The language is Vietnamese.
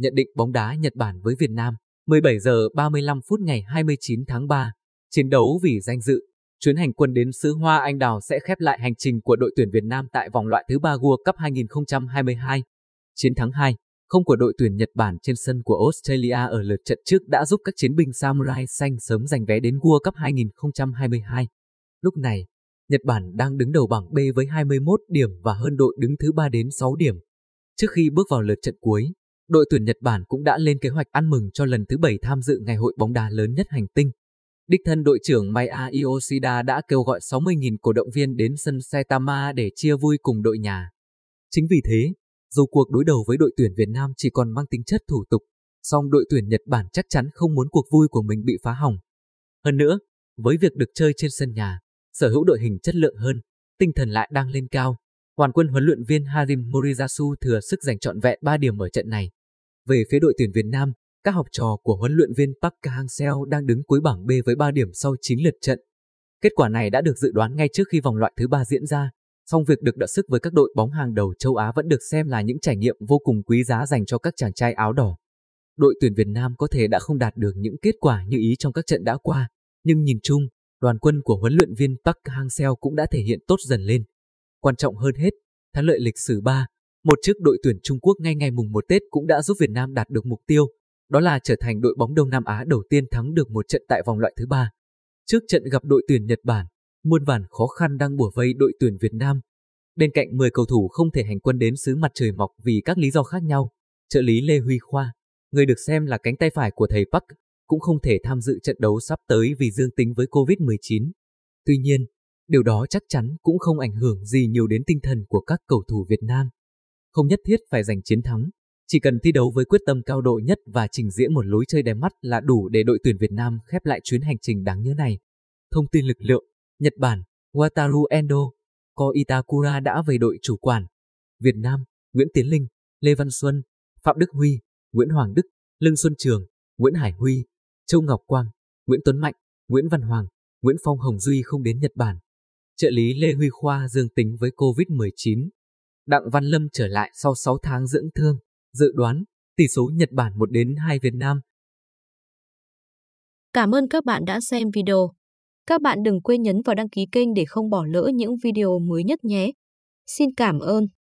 nhận định bóng đá Nhật Bản với Việt Nam. 17 giờ 35 phút ngày 29 tháng 3, chiến đấu vì danh dự. Chuyến hành quân đến xứ Hoa Anh Đào sẽ khép lại hành trình của đội tuyển Việt Nam tại vòng loại thứ 3 World Cup 2022. Chiến thắng 2, không của đội tuyển Nhật Bản trên sân của Australia ở lượt trận trước đã giúp các chiến binh Samurai xanh sớm giành vé đến World Cup 2022. Lúc này, Nhật Bản đang đứng đầu bảng B với 21 điểm và hơn đội đứng thứ 3 đến 6 điểm. Trước khi bước vào lượt trận cuối, đội tuyển Nhật Bản cũng đã lên kế hoạch ăn mừng cho lần thứ 7 tham dự ngày hội bóng đá lớn nhất hành tinh. Đích thân đội trưởng Maya Yoshida đã kêu gọi 60.000 cổ động viên đến sân Saitama để chia vui cùng đội nhà. Chính vì thế, dù cuộc đối đầu với đội tuyển Việt Nam chỉ còn mang tính chất thủ tục, song đội tuyển Nhật Bản chắc chắn không muốn cuộc vui của mình bị phá hỏng. Hơn nữa, với việc được chơi trên sân nhà, sở hữu đội hình chất lượng hơn, tinh thần lại đang lên cao. Hoàn quân huấn luyện viên Harim Morizasu thừa sức giành trọn vẹn 3 điểm ở trận này. Về phía đội tuyển Việt Nam, các học trò của huấn luyện viên Park Hang-seo đang đứng cuối bảng B với 3 điểm sau 9 lượt trận. Kết quả này đã được dự đoán ngay trước khi vòng loại thứ ba diễn ra, song việc được đọ sức với các đội bóng hàng đầu châu Á vẫn được xem là những trải nghiệm vô cùng quý giá dành cho các chàng trai áo đỏ. Đội tuyển Việt Nam có thể đã không đạt được những kết quả như ý trong các trận đã qua, nhưng nhìn chung, đoàn quân của huấn luyện viên Park Hang-seo cũng đã thể hiện tốt dần lên. Quan trọng hơn hết, thắng lợi lịch sử 3 một chiếc đội tuyển Trung Quốc ngay ngày mùng 1 Tết cũng đã giúp Việt Nam đạt được mục tiêu, đó là trở thành đội bóng Đông Nam Á đầu tiên thắng được một trận tại vòng loại thứ ba. Trước trận gặp đội tuyển Nhật Bản, muôn vàn khó khăn đang bủa vây đội tuyển Việt Nam. Bên cạnh 10 cầu thủ không thể hành quân đến xứ mặt trời mọc vì các lý do khác nhau, trợ lý Lê Huy Khoa, người được xem là cánh tay phải của thầy Park, cũng không thể tham dự trận đấu sắp tới vì dương tính với Covid-19. Tuy nhiên, điều đó chắc chắn cũng không ảnh hưởng gì nhiều đến tinh thần của các cầu thủ Việt Nam không nhất thiết phải giành chiến thắng. Chỉ cần thi đấu với quyết tâm cao độ nhất và trình diễn một lối chơi đẹp mắt là đủ để đội tuyển Việt Nam khép lại chuyến hành trình đáng nhớ này. Thông tin lực lượng Nhật Bản, Wataru Endo, Ko Itakura đã về đội chủ quản. Việt Nam, Nguyễn Tiến Linh, Lê Văn Xuân, Phạm Đức Huy, Nguyễn Hoàng Đức, Lương Xuân Trường, Nguyễn Hải Huy, Châu Ngọc Quang, Nguyễn Tuấn Mạnh, Nguyễn Văn Hoàng, Nguyễn Phong Hồng Duy không đến Nhật Bản. Trợ lý Lê Huy Khoa dương tính với COVID-19. Đặng Văn Lâm trở lại sau 6 tháng dưỡng thương, dự đoán tỷ số Nhật Bản 1 đến 2 Việt Nam. Cảm ơn các bạn đã xem video. Các bạn đừng quên nhấn vào đăng ký kênh để không bỏ lỡ những video mới nhất nhé. Xin cảm ơn.